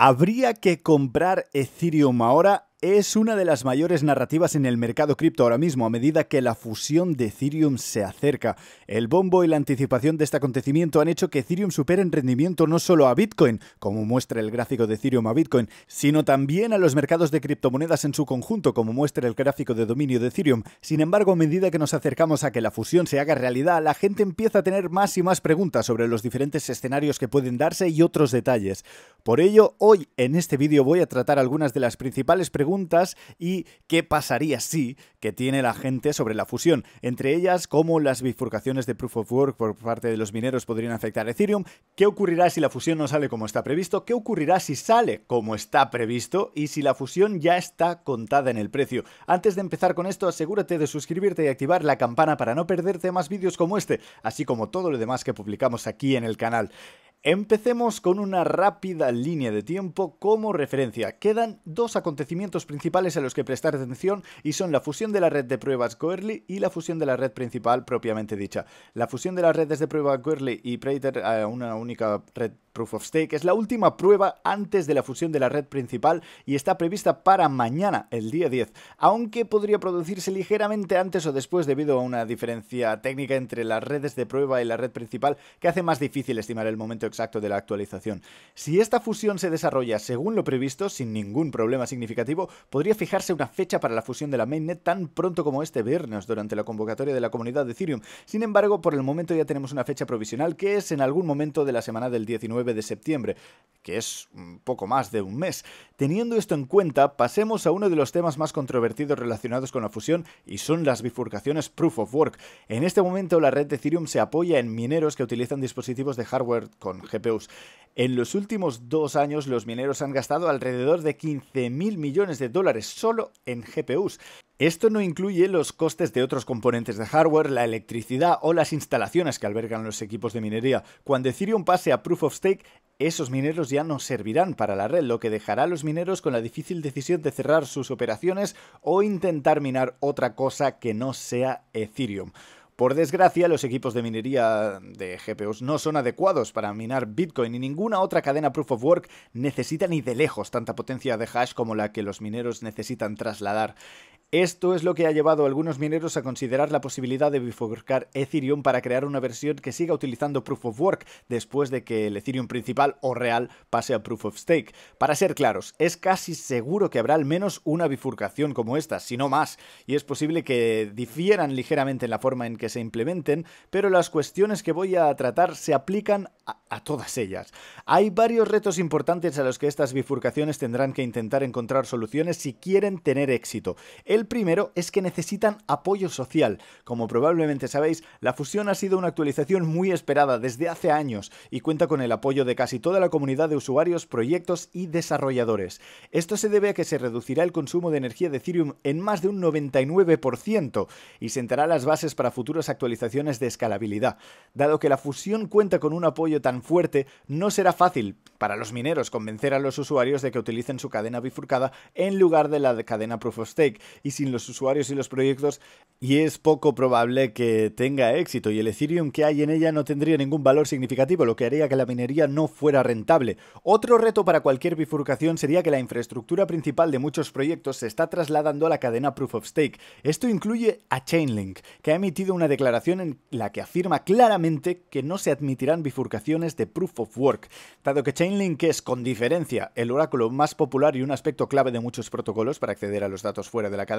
Habría que comprar Ethereum ahora es una de las mayores narrativas en el mercado cripto ahora mismo, a medida que la fusión de Ethereum se acerca. El bombo y la anticipación de este acontecimiento han hecho que Ethereum supere en rendimiento no solo a Bitcoin, como muestra el gráfico de Ethereum a Bitcoin, sino también a los mercados de criptomonedas en su conjunto, como muestra el gráfico de dominio de Ethereum. Sin embargo, a medida que nos acercamos a que la fusión se haga realidad, la gente empieza a tener más y más preguntas sobre los diferentes escenarios que pueden darse y otros detalles. Por ello, hoy en este vídeo voy a tratar algunas de las principales preguntas preguntas y qué pasaría si que tiene la gente sobre la fusión, entre ellas cómo las bifurcaciones de Proof of Work por parte de los mineros podrían afectar a Ethereum, qué ocurrirá si la fusión no sale como está previsto, qué ocurrirá si sale como está previsto y si la fusión ya está contada en el precio. Antes de empezar con esto, asegúrate de suscribirte y activar la campana para no perderte más vídeos como este, así como todo lo demás que publicamos aquí en el canal. Empecemos con una rápida línea de tiempo como referencia. Quedan dos acontecimientos principales a los que prestar atención y son la fusión de la red de pruebas Coerly y la fusión de la red principal propiamente dicha. La fusión de las redes de pruebas Coerly y Prater a una única red Roof of Stake. Es la última prueba antes de la fusión de la red principal y está prevista para mañana, el día 10, aunque podría producirse ligeramente antes o después debido a una diferencia técnica entre las redes de prueba y la red principal que hace más difícil estimar el momento exacto de la actualización. Si esta fusión se desarrolla según lo previsto, sin ningún problema significativo, podría fijarse una fecha para la fusión de la mainnet tan pronto como este viernes durante la convocatoria de la comunidad de Ethereum. Sin embargo, por el momento ya tenemos una fecha provisional que es en algún momento de la semana del 19 de septiembre que es un poco más de un mes. Teniendo esto en cuenta, pasemos a uno de los temas más controvertidos relacionados con la fusión y son las bifurcaciones proof of work. En este momento la red de Ethereum se apoya en mineros que utilizan dispositivos de hardware con GPUs. En los últimos dos años los mineros han gastado alrededor de 15.000 millones de dólares solo en GPUs. Esto no incluye los costes de otros componentes de hardware, la electricidad o las instalaciones que albergan los equipos de minería. Cuando Ethereum pase a Proof of Stake, esos mineros ya no servirán para la red, lo que dejará a los mineros con la difícil decisión de cerrar sus operaciones o intentar minar otra cosa que no sea Ethereum. Por desgracia, los equipos de minería de GPUs no son adecuados para minar Bitcoin y ninguna otra cadena proof of work necesita ni de lejos tanta potencia de hash como la que los mineros necesitan trasladar. Esto es lo que ha llevado a algunos mineros a considerar la posibilidad de bifurcar Ethereum para crear una versión que siga utilizando Proof of Work después de que el Ethereum principal o real pase a Proof of Stake. Para ser claros, es casi seguro que habrá al menos una bifurcación como esta, si no más, y es posible que difieran ligeramente en la forma en que se implementen, pero las cuestiones que voy a tratar se aplican a, todas ellas. Hay varios retos importantes a los que estas bifurcaciones tendrán que intentar encontrar soluciones si quieren tener éxito. El primero es que necesitan apoyo social. Como probablemente sabéis, la fusión ha sido una actualización muy esperada desde hace años y cuenta con el apoyo de casi toda la comunidad de usuarios, proyectos y desarrolladores. Esto se debe a que se reducirá el consumo de energía de Ethereum en más de un 99% y sentará las bases para futuras actualizaciones de escalabilidad. Dado que la fusión cuenta con un apoyo tan fuerte, no será fácil para los mineros convencer a los usuarios de que utilicen su cadena bifurcada en lugar de la de cadena Proof of Stake sin los usuarios y los proyectos y es poco probable que tenga éxito y el Ethereum que hay en ella no tendría ningún valor significativo, lo que haría que la minería no fuera rentable. Otro reto para cualquier bifurcación sería que la infraestructura principal de muchos proyectos se está trasladando a la cadena Proof of Stake. Esto incluye a Chainlink, que ha emitido una declaración en la que afirma claramente que no se admitirán bifurcaciones de Proof of Work, dado que Chainlink es con diferencia el oráculo más popular y un aspecto clave de muchos protocolos para acceder a los datos fuera de la cadena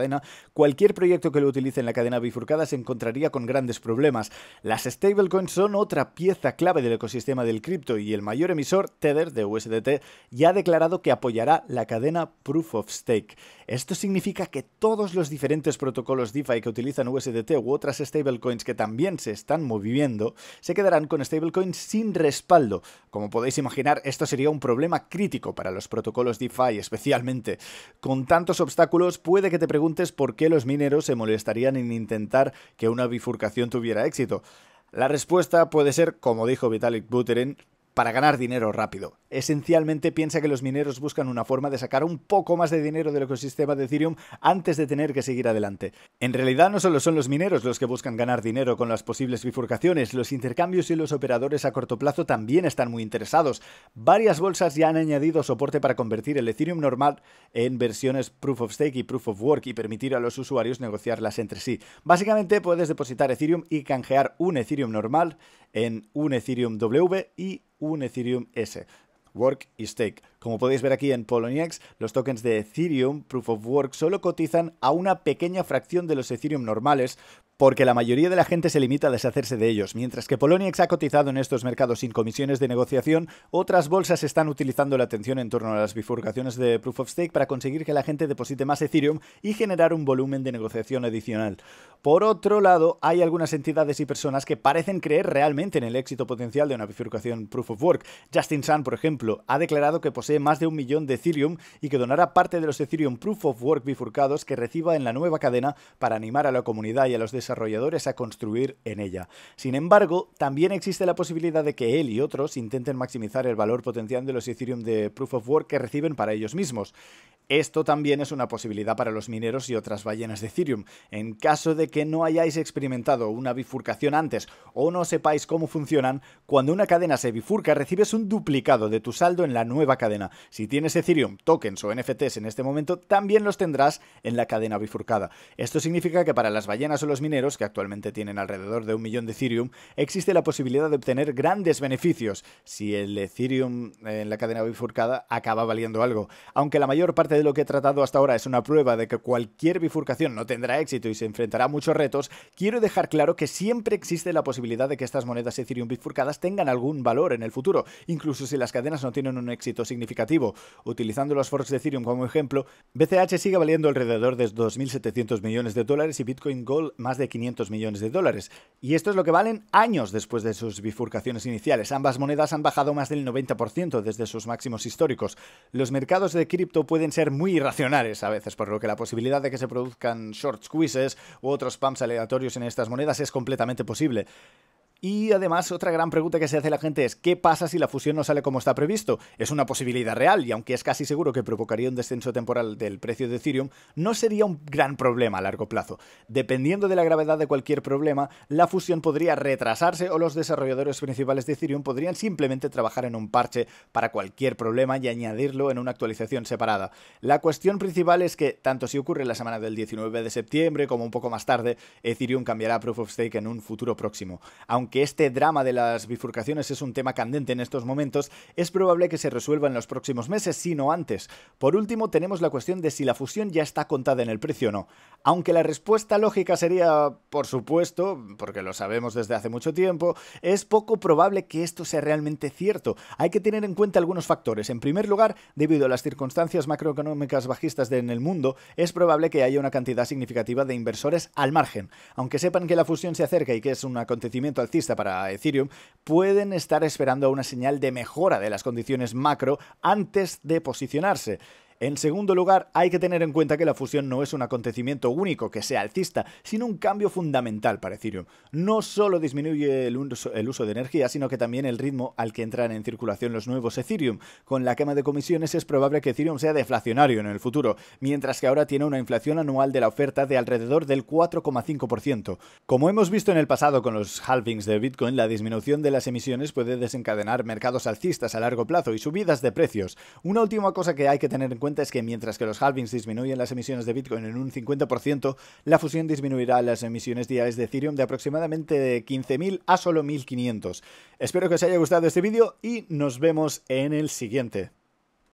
cualquier proyecto que lo utilice en la cadena bifurcada se encontraría con grandes problemas. Las stablecoins son otra pieza clave del ecosistema del cripto y el mayor emisor, Tether, de USDT, ya ha declarado que apoyará la cadena Proof of Stake. Esto significa que todos los diferentes protocolos DeFi que utilizan USDT u otras stablecoins que también se están moviendo se quedarán con stablecoins sin respaldo. Como podéis imaginar, esto sería un problema crítico para los protocolos DeFi, especialmente. Con tantos obstáculos, puede que te preguntes por qué los mineros se molestarían en intentar que una bifurcación tuviera éxito. La respuesta puede ser, como dijo Vitalik Buterin, para ganar dinero rápido. Esencialmente piensa que los mineros buscan una forma de sacar un poco más de dinero del ecosistema de Ethereum antes de tener que seguir adelante. En realidad no solo son los mineros los que buscan ganar dinero con las posibles bifurcaciones, los intercambios y los operadores a corto plazo también están muy interesados. Varias bolsas ya han añadido soporte para convertir el Ethereum normal en versiones Proof of Stake y Proof of Work y permitir a los usuarios negociarlas entre sí. Básicamente puedes depositar Ethereum y canjear un Ethereum normal en un Ethereum W y un Ethereum S. Work y Stake. Como podéis ver aquí en Poloniex, los tokens de Ethereum Proof of Work solo cotizan a una pequeña fracción de los Ethereum normales, porque la mayoría de la gente se limita a deshacerse de ellos, mientras que Poloniex ha cotizado en estos mercados sin comisiones de negociación, otras bolsas están utilizando la atención en torno a las bifurcaciones de Proof of Stake para conseguir que la gente deposite más Ethereum y generar un volumen de negociación adicional. Por otro lado, hay algunas entidades y personas que parecen creer realmente en el éxito potencial de una bifurcación Proof of Work. Justin Sun, por ejemplo, ha declarado que posee más de un millón de Ethereum y que donará parte de los Ethereum Proof of Work bifurcados que reciba en la nueva cadena para animar a la comunidad y a los desarrolladores desarrolladores a construir en ella. Sin embargo, también existe la posibilidad de que él y otros intenten maximizar el valor potencial de los Ethereum de Proof of Work que reciben para ellos mismos. Esto también es una posibilidad para los mineros y otras ballenas de Ethereum. En caso de que no hayáis experimentado una bifurcación antes o no sepáis cómo funcionan, cuando una cadena se bifurca recibes un duplicado de tu saldo en la nueva cadena. Si tienes Ethereum, tokens o NFTs en este momento, también los tendrás en la cadena bifurcada. Esto significa que para las ballenas o los mineros, que actualmente tienen alrededor de un millón de Ethereum, existe la posibilidad de obtener grandes beneficios si el Ethereum eh, en la cadena bifurcada acaba valiendo algo. Aunque la mayor parte de lo que he tratado hasta ahora es una prueba de que cualquier bifurcación no tendrá éxito y se enfrentará a muchos retos, quiero dejar claro que siempre existe la posibilidad de que estas monedas Ethereum bifurcadas tengan algún valor en el futuro, incluso si las cadenas no tienen un éxito significativo. Utilizando los forks de Ethereum como ejemplo, BCH sigue valiendo alrededor de 2.700 millones de dólares y Bitcoin Gold más de 500 millones de dólares. Y esto es lo que valen años después de sus bifurcaciones iniciales. Ambas monedas han bajado más del 90% desde sus máximos históricos. Los mercados de cripto pueden ser muy irracionales a veces, por lo que la posibilidad de que se produzcan short squeezes u otros pumps aleatorios en estas monedas es completamente posible. Y además, otra gran pregunta que se hace la gente es, ¿qué pasa si la fusión no sale como está previsto? Es una posibilidad real, y aunque es casi seguro que provocaría un descenso temporal del precio de Ethereum, no sería un gran problema a largo plazo. Dependiendo de la gravedad de cualquier problema, la fusión podría retrasarse o los desarrolladores principales de Ethereum podrían simplemente trabajar en un parche para cualquier problema y añadirlo en una actualización separada. La cuestión principal es que, tanto si ocurre la semana del 19 de septiembre como un poco más tarde, Ethereum cambiará a Proof of Stake en un futuro próximo aunque este drama de las bifurcaciones es un tema candente en estos momentos, es probable que se resuelva en los próximos meses, si no antes. Por último, tenemos la cuestión de si la fusión ya está contada en el precio o no. Aunque la respuesta lógica sería, por supuesto, porque lo sabemos desde hace mucho tiempo, es poco probable que esto sea realmente cierto. Hay que tener en cuenta algunos factores. En primer lugar, debido a las circunstancias macroeconómicas bajistas en el mundo, es probable que haya una cantidad significativa de inversores al margen. Aunque sepan que la fusión se acerca y que es un acontecimiento para Ethereum pueden estar esperando una señal de mejora de las condiciones macro antes de posicionarse. En segundo lugar, hay que tener en cuenta que la fusión no es un acontecimiento único que sea alcista, sino un cambio fundamental para Ethereum. No solo disminuye el uso, de energía, sino que también el ritmo al que entran en circulación los nuevos Ethereum. Con la quema de comisiones es probable que Ethereum sea deflacionario en el futuro, mientras que ahora tiene una inflación anual de la oferta de alrededor del 4,5%. Como hemos visto en el pasado con los halvings de Bitcoin, la disminución de las emisiones puede desencadenar mercados alcistas a largo plazo y subidas de precios. Una última cosa que hay que tener en cuenta es que mientras que los halvings disminuyen las emisiones de Bitcoin en un 50%, la fusión disminuirá las emisiones diarias de Ethereum de aproximadamente de 15.000 a solo 1.500. Espero que os haya gustado este vídeo y nos vemos en el siguiente.